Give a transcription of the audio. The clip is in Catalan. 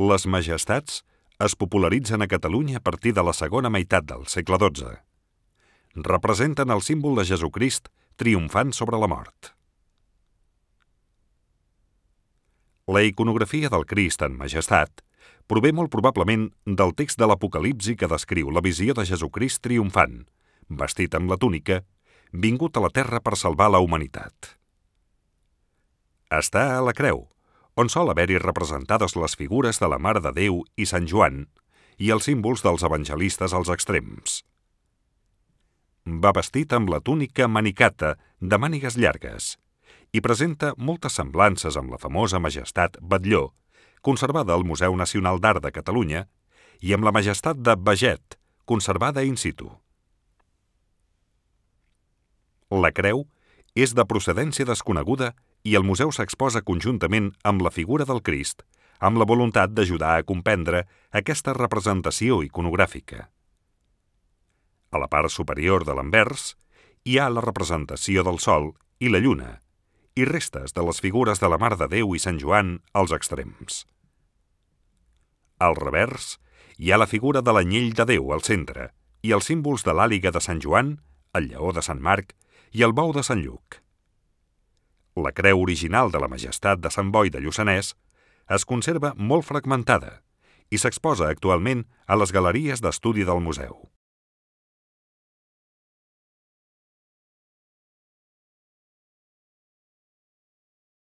Les majestats es popularitzen a Catalunya a partir de la segona meitat del segle XII. Representen el símbol de Jesucrist triomfant sobre la mort. La iconografia del Crist en majestat prové molt probablement del text de l'Apocalipsi que descriu la visió de Jesucrist triomfant, vestit amb la túnica, vingut a la terra per salvar la humanitat. Està a la creu, on sol haver-hi representades les figures de la Mare de Déu i Sant Joan i els símbols dels evangelistes als extrems. Va vestit amb la túnica manicata de mànigues llargues i presenta moltes semblances amb la famosa majestat Batlló, conservada al Museu Nacional d'Art de Catalunya, i amb la majestat de Beget, conservada in situ. La creu és de procedència desconeguda i el museu s'exposa conjuntament amb la figura del Crist, amb la voluntat d'ajudar a comprendre aquesta representació iconogràfica. A la part superior de l'envers hi ha la representació del Sol i la Lluna i restes de les figures de la Mare de Déu i Sant Joan als extrems. Al revers hi ha la figura de l'anyell de Déu al centre i els símbols de l'àliga de Sant Joan, el lleó de Sant Marc i el bou de Sant Lluc la creu original de la Majestat de Sant Boi de Lluçanès, es conserva molt fragmentada i s'exposa actualment a les galeries d'estudi del museu.